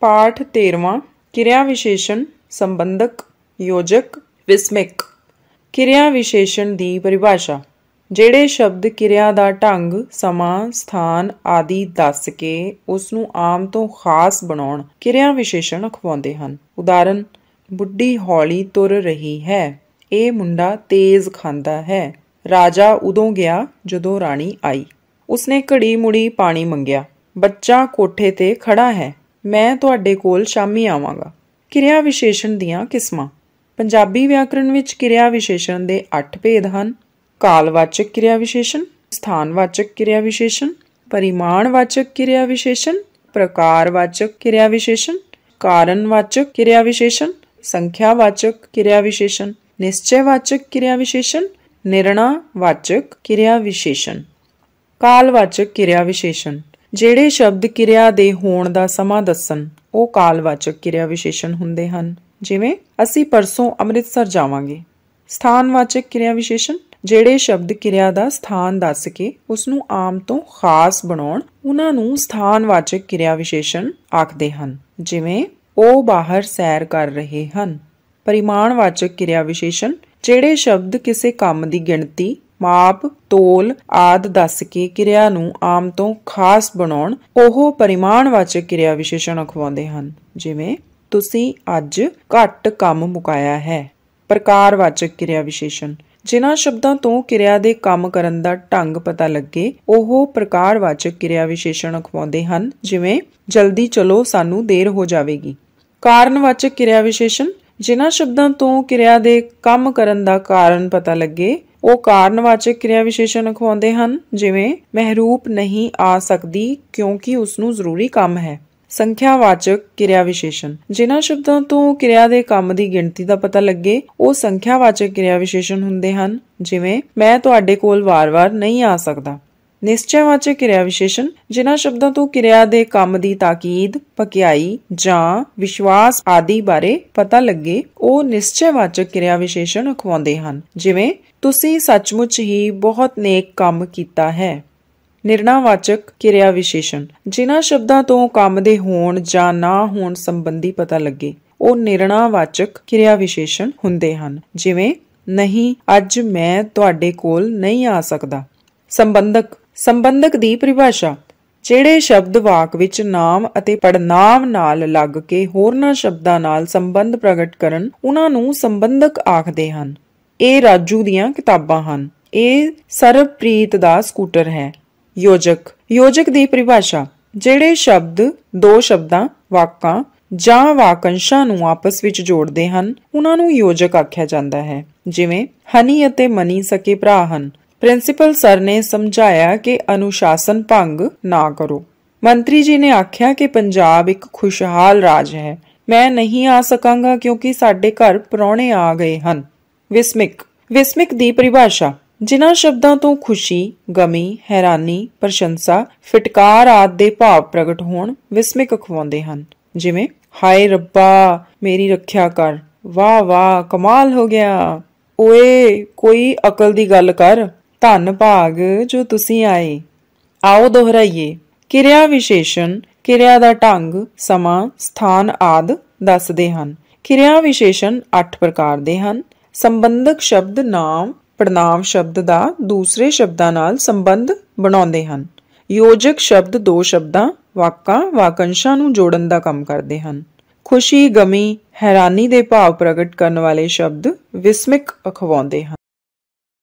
ਪਾਠ 13ਵਾਂ ਕਿਰਿਆ ਵਿਸ਼ੇਸ਼ਣ ਸੰਬੰਧਕ ਯੋਜਕ ਵਿਸਮਿਕ ਕਿਰਿਆ ਵਿਸ਼ੇਸ਼ਣ ਦੀ ਪਰਿਭਾਸ਼ਾ ਜਿਹੜੇ ਸ਼ਬਦ ਕਿਰਿਆ ਦਾ ਢੰਗ ਸਮਾਂ ਸਥਾਨ ਆਦਿ ਦੱਸ ਕੇ ਉਸ ਨੂੰ ਆਮ ਤੋਂ ਖਾਸ ਬਣਾਉਣ ਕਿਰਿਆ ਵਿਸ਼ੇਸ਼ਣ ਅਖਵਾਉਂਦੇ ਹਨ ਉਦਾਹਰਨ ਬੁੱਢੀ ਹੌਲੀ ਤੁਰ ਰਹੀ ਹੈ ਇਹ ਮੁੰਡਾ ਤੇਜ਼ ਖਾਂਦਾ ਹੈ ਰਾਜਾ ਉਦੋਂ ਗਿਆ ਜਦੋਂ ਰਾਣੀ ਆਈ ਉਸਨੇ ਘੜੀ ਮੁੜੀ ਪਾਣੀ ਮੰਗਿਆ ਬੱਚਾ ਕੋਠੇ ਤੇ ਖੜਾ ਹੈ ਮੈਂ ਤੁਹਾਡੇ ਕੋਲ ਸ਼ਾਮੀ ਆਵਾਂਗਾ ਕਿਰਿਆ ਵਿਸ਼ੇਸ਼ਣ ਦੀਆਂ ਕਿਸਮਾਂ ਪੰਜਾਬੀ ਵਿਆਕਰਣ ਵਿੱਚ ਕਿਰਿਆ ਵਿਸ਼ੇਸ਼ਣ ਦੇ 8 ਭੇਦ ਹਨ ਕਾਲਵਾਚਕ ਕਿਰਿਆ ਵਿਸ਼ੇਸ਼ਣ ਸਥਾਨਵਾਚਕ ਕਿਰਿਆ ਵਿਸ਼ੇਸ਼ਣ ਪਰਿਮਾਣਵਾਚਕ ਕਿਰਿਆ ਵਿਸ਼ੇਸ਼ਣ ਪ੍ਰਕਾਰਵਾਚਕ ਕਿਰਿਆ ਵਿਸ਼ੇਸ਼ਣ ਕਾਰਨਵਾਚਕ ਕਿਰਿਆ ਵਿਸ਼ੇਸ਼ਣ ਸੰਖਿਆਵਾਚਕ ਕਿਰਿਆ ਵਿਸ਼ੇਸ਼ਣ ਨਿਸ਼ਚੈਵਾਚਕ ਕਿਰਿਆ ਵਿਸ਼ੇਸ਼ਣ ਨਿਰਣਾਵਾਚਕ ਕਿਰਿਆ ਵਿਸ਼ੇਸ਼ਣ ਕਾਲਵਾਚਕ ਕਿਰਿਆ ਵਿਸ਼ੇਸ਼ਣ ਜਿਹੜੇ ਸ਼ਬਦ ਕਿਰਿਆ ਦੇ ਹੋਣ ਦਾ ਸਮਾਂ ਦੱਸਣ ਉਹ ਕਾਲਵਾਚਕ ਕਿਰਿਆ ਵਿਸ਼ੇਸ਼ਣ ਹੁੰਦੇ ਹਨ ਜਿਵੇਂ ਅਸੀਂ ਪਰਸੋਂ ਅੰਮ੍ਰਿਤਸਰ ਜਾਵਾਂਗੇ ਸਥਾਨਵਾਚਕ ਕਿਰਿਆ ਵਿਸ਼ੇਸ਼ਣ ਜਿਹੜੇ ਸ਼ਬਦ ਕਿਰਿਆ ਦਾ ਸਥਾਨ ਦੱਸ ਕੇ ਉਸ ਨੂੰ ਆਮ ਤੋਂ ਖਾਸ ਬਣਾਉਣ ਉਹਨਾਂ ਨੂੰ ਸਥਾਨਵਾਚਕ ਕਿਰਿਆ ਵਿਸ਼ੇਸ਼ਣ ਆਖਦੇ ਹਨ ਜਿਵੇਂ ਉਹ ਬਾਹਰ ਸੈਰ ਕਰ ਰਹੇ ਹਨ ਪਰਿਮਾਣਵਾਚਕ ਕਿਰਿਆ ਵਿਸ਼ੇਸ਼ਣ ਜਿਹੜੇ ਸ਼ਬਦ ਕਿਸੇ ਕੰਮ ਦੀ ਗਿਣਤੀ ਮਾਪ ਤੋਲ ਆਦ ਦੱਸ ਕੇ ਕਿਰਿਆ ਨੂੰ ਆਮ ਤੋਂ ਖਾਸ ਬਣਾਉਣ ਉਹ ਪਰਿਮਾਣਵਾਚਕ ਕਿਰਿਆ ਵਿਸ਼ੇਸ਼ਣ ਅਖਵਾਉਂਦੇ ਹਨ ਜਿਵੇਂ ਤੁਸੀਂ ਅੱਜ ਘੱਟ ਕੰਮ ਮੁਕਾਇਆ ਹੈ ਪ੍ਰਕਾਰਵਾਚਕ ਕਿਰਿਆ ਵਿਸ਼ੇਸ਼ਣ ਜਿਨ੍ਹਾਂ ਸ਼ਬਦਾਂ ਤੋਂ ਕਿਰਿਆ ਦੇ ਕੰਮ ਕਰਨ ਦਾ ਢੰਗ ਪਤਾ ਲੱਗੇ ਉਹ ਪ੍ਰਕਾਰਵਾਚਕ ਕਿਰਿਆ ਵਿਸ਼ੇਸ਼ਣ ਅਖਵਾਉਂਦੇ ਹਨ ਜਿਵੇਂ ਜਲਦੀ ਚਲੋ ਸਾਨੂੰ ਦੇਰ ਹੋ ਜਾਵੇਗੀ ਕਾਰਨਵਾਚਕ ਕਿਰਿਆ ਵਿਸ਼ੇਸ਼ਣ ਜਿਨ੍ਹਾਂ ਸ਼ਬਦਾਂ ਤੋਂ ਕਿਰਿਆ ਦੇ ਕੰਮ ਕਰਨ ਦਾ ਕਾਰਨ ਪਤਾ ਲੱਗੇ ਉਹ ਕਾਰਨਵਾਚਕ ਕਿਰਿਆ ਵਿਸ਼ੇਸ਼ਣ ਅਖਵਾਉਂਦੇ ਹਨ ਜਿਵੇਂ ਮਹਿਰੂਪ ਨਹੀਂ ਆ ਸਕਦੀ ਕਿਉਂਕਿ ਉਸ ਨੂੰ ਜ਼ਰੂਰੀ ਕੰਮ ਹੈ ਸੰਖਿਆਵਾਚਕ ਕਿਰਿਆ ਵਿਸ਼ੇਸ਼ਣ ਜਿਨ੍ਹਾਂ ਸ਼ਬਦਾਂ ਤੋਂ ਕਿਰਿਆ ਦੇ ਕੰਮ ਦੀ ਗਿਣਤੀ ਦਾ ਪਤਾ ਲੱਗੇ ਉਹ ਸੰਖਿਆਵਾਚਕ ਕਿਰਿਆ ਵਿਸ਼ੇਸ਼ਣ ਹੁੰਦੇ ਹਨ ਜਿਵੇਂ ਮੈਂ ਤੁਹਾਡੇ ਕੋਲ ਵਾਰ-ਵਾਰ ਨਹੀਂ ਆ ਸਕਦਾ ਨਿਸ਼ਚੈਵਾਚਕ ਕਿਰਿਆ ਵਿਸ਼ੇਸ਼ਣ ਜਿਨ੍ਹਾਂ ਸ਼ਬਦਾਂ ਤੋਂ ਕਿਰਿਆ ਦੇ ਕੰਮ ਦੀ ਤਾਕੀਦ ਪਕਿਆਈ ਜਾਂ ਵਿਸ਼ਵਾਸ ਆਦਿ ਬਾਰੇ ਪਤਾ ਲੱਗੇ ਉਹ ਨਿਸ਼ਚੈਵਾਚਕ ਕਿਰਿਆ ਵਿਸ਼ੇਸ਼ਣ ਅਖਵਾਉਂਦੇ ਹਨ ਜਿਵੇਂ ਤੁਸੀਂ ਸੱਚਮੁੱਚ ਹੀ ਬਹੁਤ ਨੇਕ ਕੰਮ ਕੀਤਾ ਹੈ ਨਿਰਣਾਵਾਚਕ ਕਿਰਿਆ ਵਿਸ਼ੇਸ਼ਣ ਜਿਨ੍ਹਾਂ ਸ਼ਬਦਾਂ ਤੋਂ ਕੰਮ ਦੇ ਹੋਣ ਜਾਂ ਨਾ ਹੋਣ ਸੰਬੰਧੀ ਪਤਾ ਲੱਗੇ ਉਹ ਨਿਰਣਾਵਾਚਕ ਕਿਰਿਆ ਵਿਸ਼ੇਸ਼ਣ ਹੁੰਦੇ ਹਨ ਜਿਵੇਂ ਨਹੀਂ ਅੱਜ ਮੈਂ ਤੁਹਾਡੇ ਕੋਲ ਨਹੀਂ ਆ ਸਕਦਾ ਸੰਬੰਧਕ ਸੰਬੰਧਕ ਦੀ ਪਰਿਭਾਸ਼ਾ ਜਿਹੜੇ ਸ਼ਬਦ ਵਾਕ ਵਿੱਚ ਨਾਮ ਅਤੇ ਪੜਨਾਮ ਨਾਲ ਲੱਗ ਕੇ ਹੋਰਨਾਂ ਸ਼ਬਦਾਂ ਨਾਲ ਸੰਬੰਧ ਪ੍ਰਗਟ ਕਰਨ ਉਹਨਾਂ ਨੂੰ ਸੰਬੰਧਕ ਆਖਦੇ ਹਨ ਇਹ ਰਾਜੂ ਦੀਆਂ ਕਿਤਾਬਾਂ ਹਨ ਇਹ ਸਰਬਪ੍ਰੀਤ ਦਾ ਸਕੂਟਰ ਹੈ ਯੋਜਕ ਯੋਜਕ ਦੀ ਪਰਿਭਾਸ਼ਾ ਜਿਹੜੇ ਸ਼ਬਦ ਦੋ ਸ਼ਬਦਾਂ ਵਾਕਾਂ ਜਾਂ ਵਾਕੰਸ਼ਾਂ ਨੂੰ ਆਪਸ ਵਿੱਚ ਜੋੜਦੇ ਹਨ ਉਹਨਾਂ ਨੂੰ ਯੋਜਕ ਆਖਿਆ ਜਾਂਦਾ ਹੈ ਜਿਵੇਂ ਹਨੀ ਅਤੇ ਮਨੀ ਸਕੇ ਭਰਾ ਹਨ ਪ੍ਰਿੰਸੀਪਲ ਸਰ ਨੇ ਸਮਝਾਇਆ ਕਿ ਅਨੁਸ਼ਾਸਨ ਭੰਗ ਨਾ ਕਰੋ ਮੰਤਰੀ ਜੀ ਨੇ ਆਖਿਆ ਕਿ ਪੰਜਾਬ ਇੱਕ ਖੁਸ਼ਹਾਲ ਰਾਜ ਹੈ ਮੈਂ ਨਹੀਂ ਆ ਸਕਾਂਗਾ ਕਿਉਂਕਿ ਸਾਡੇ ਘਰ ਪਰੌਣੇ ਆ ਗਏ ਹਨ ਵਿਸਮਿਕ ਵਿਸਮਿਕ ਦੀ ਪਰਿਭਾਸ਼ਾ ਜਿਨ੍ਹਾਂ ਸ਼ਬਦਾਂ ਤੋਂ ਖੁਸ਼ੀ, ਗਮੀ, ਹੈਰਾਨੀ, ਪ੍ਰਸ਼ੰਸਾ, ਫਟਕਾਰ ਆਦਿ ਦੇ ਭਾਵ ਪ੍ਰਗਟ ਹੋਣ ਵਿਸਮਿਕ ਖਵਾਉਂਦੇ ਹਨ ਜਿਵੇਂ ਹਾਏ ਰੱਬਾ ਮੇਰੀ ਰੱਖਿਆ ਕਰ ਵਾਹ ਵਾਹ ਕਮਾਲ ਹੋ ਗਿਆ ਓਏ ਕੋਈ ਅਕਲ ਦੀ ਗੱਲ ਕਰ ਧੰਨ ਭਾਗ ਜੋ ਤੁਸੀਂ ਆਏ ਆਓ ਦੁਹਰਾਈਏ ਕਿਰਿਆ ਵਿਸ਼ੇਸ਼ਣ ਕਿਰਿਆ ਦਾ ਢੰਗ ਸਮਾਂ ਸਥਾਨ ਆਦ ਦੱਸਦੇ ਹਨ ਕਿਰਿਆ ਵਿਸ਼ੇਸ਼ਣ 8 ਪ੍ਰਕਾਰ ਦੇ ਹਨ ਸੰਬੰਧਕ ਸ਼ਬਦ ਨਾਮ ਪੜਨਾਮ ਸ਼ਬਦ ਦਾ ਦੂਸਰੇ ਸ਼ਬਦਾਂ ਨਾਲ ਸੰਬੰਧ ਬਣਾਉਂਦੇ ਹਨ ਯੋਜਕ ਸ਼ਬਦ ਦੋ ਸ਼ਬਦਾਂ ਵਾਕਾਂ ਵਾਕੰਸ਼ਾਂ ਨੂੰ ਜੋੜਨ ਦਾ ਕੰਮ ਕਰਦੇ ਹਨ ਖੁਸ਼ੀ ਗਮੀ ਹੈਰਾਨੀ ਦੇ ਭਾਵ ਪ੍ਰਗਟ ਕਰਨ ਵਾਲੇ ਸ਼ਬਦ ਵਿਸਮਿਕ ਅਖਵਾਉਂਦੇ ਹਨ